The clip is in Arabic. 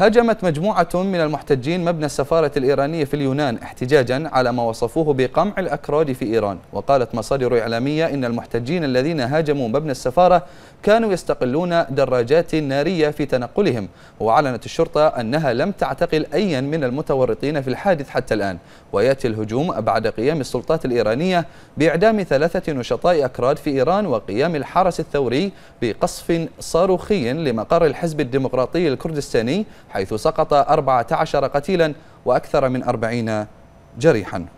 هاجمت مجموعة من المحتجين مبنى السفارة الإيرانية في اليونان احتجاجا على ما وصفوه بقمع الأكراد في إيران وقالت مصادر إعلامية إن المحتجين الذين هاجموا مبنى السفارة كانوا يستقلون دراجات نارية في تنقلهم وأعلنت الشرطة أنها لم تعتقل أيا من المتورطين في الحادث حتى الآن ويأتي الهجوم بعد قيام السلطات الإيرانية بإعدام ثلاثة نشطاء أكراد في إيران وقيام الحرس الثوري بقصف صاروخي لمقر الحزب الديمقراطي الكردستاني حيث سقط 14 قتيلا وأكثر من 40 جريحا